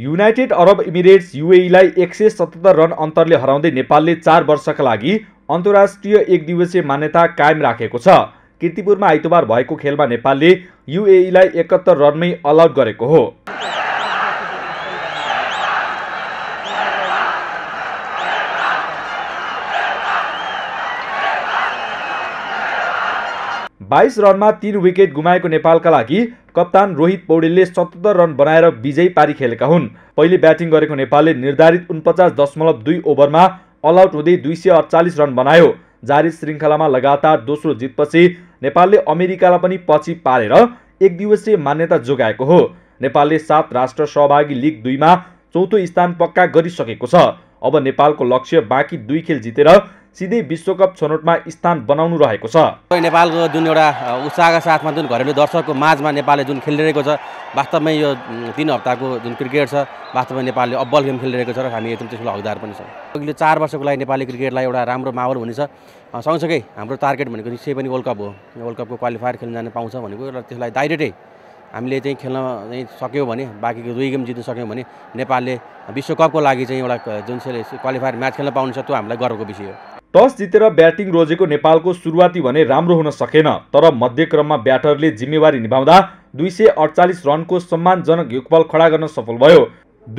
United अरब emirates युएईलाई एक सय सतहत्तर रन अन्तरले हराउँदै नेपालले चार वर्षका लागि अन्तर्राष्ट्रिय एक दिवसीय मान्यता कायम राखेको छ किर्तिपुरमा आइतबार भएको खेलमा नेपालले युएईलाई एकहत्तर रनमै अलआउट गरेको हो बाइस रनमा तीन विकेट गुमाएको नेपालका लागि कप्तान रोहित पौडेलले सतहत्तर रन बनाएर विजयी पारी खेलेका हुन् पहिले ब्याटिङ गरेको नेपालले निर्धारित उन्पचास दशमलव दुई ओभरमा अल आउट हुँदै दुई सय अडचालिस रन बनायो जारी श्रृङ्खलामा लगातार दोस्रो जितपछि नेपालले अमेरिकालाई पनि पछि पारेर एक दिवसीय मान्यता जोगाएको हो नेपालले सात राष्ट्र सहभागी लिग दुईमा चौथो स्थान पक्का गरिसकेको छ अब नेपालको लक्ष्य बाँकी दुई खेल जितेर सिधै विश्वकप छनौटमा स्थान बनाउनु रहेको छ नेपालको जुन एउटा उत्साहका साथमा जुन घरेलु दर्शकको माझमा नेपालले जुन खेलिरहेको छ वास्तवमै यो तिन हप्ताको जुन क्रिकेट छ वास्तवमा नेपालले अब्बल गेम खेलिरहेको छ र हामी एकदम त्यसको हकदार पनि छौँ अघिल्लो चार वर्षको लागि नेपाली क्रिकेटलाई एउटा राम्रो माहौल हुनेछ सँगसँगै हाम्रो टार्गेट भनेको निश्चय पनि वर्ल्ड कप हो वर्ल्ड कपको क्वालिफायर खेल्न जान पाउँछ भनेको र त्यसलाई डाइरेक्टै हामीले चाहिँ खेल्न चाहिँ सक्यौँ भने बाँकीको दुई गेम जित्न सक्यौँ भने नेपालले विश्वकपको लागि चाहिँ एउटा जुन चाहिँ क्वालिफायर म्याच खेल्न पाउनु त्यो हामीलाई गर्वको विषय हो टस जितेर ब्याटिङ रोजेको नेपालको सुरुवाती भने राम्रो हुन सकेन तर मध्यक्रममा ब्याटरले जिम्मेवारी निभाउँदा दुई सय अडचालिस रनको सम्मानजनक युगपाल खडा गर्न सफल भयो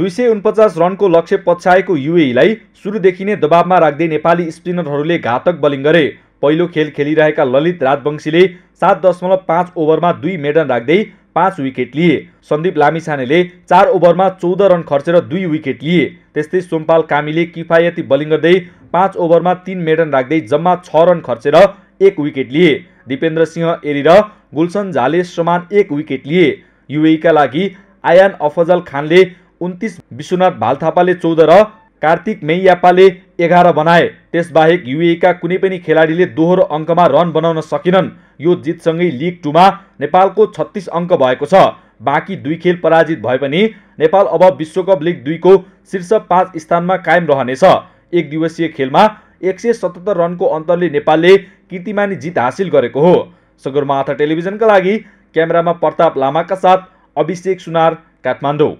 दुई सय उनपचास रनको लक्ष्य पछ्याएको युएईलाई सुरुदेखि नै दबावमा राख्दै नेपाली स्पिनरहरूले घातक बलिङ गरे पहिलो खेल खेलिरहेका ललित राजवंशीले सात दशमलव पाँच ओभरमा दुई मेडन राख्दै पाँच विकेट लिए सन्दीप लामिछानेले चार ओभरमा चौध रन खर्चेर दुई विकेट लिए त्यस्तै सोमपाल कामीले किफायती बलिङ गर्दै पाँच ओभरमा तीन मेडन राख्दै जम्मा छ रन खर्चेर एक विकेट लिए दिपेन्द्र सिंह एरी र गुलसन झाले समान एक विकेट लिए युएका लागि आयान अफजल खानले उन्तिस विश्वनाथ भाल थापाले चौध र कार्तिक मेयापाले एघार बनाए त्यसबाहेक युएका कुनै पनि खेलाडीले दोहोरो अङ्कमा रन बनाउन सकेनन् यो जितसँगै लिग टूमा नेपालको छत्तिस अङ्क भएको छ बाँकी दुई खेल पराजित भए पनि नेपाल अब विश्वकप लिग दुईको शीर्ष पाँच स्थानमा कायम रहनेछ एक दिवसीय खेलमा एक सय सतहत्तर रनको अन्तरले नेपालले किर्तिमानी जित हासिल गरेको हो सगरमाथा टेलिभिजनका लागि क्यामेरामा प्रताप लामाका साथ अभिषेक सुनार काठमाडौँ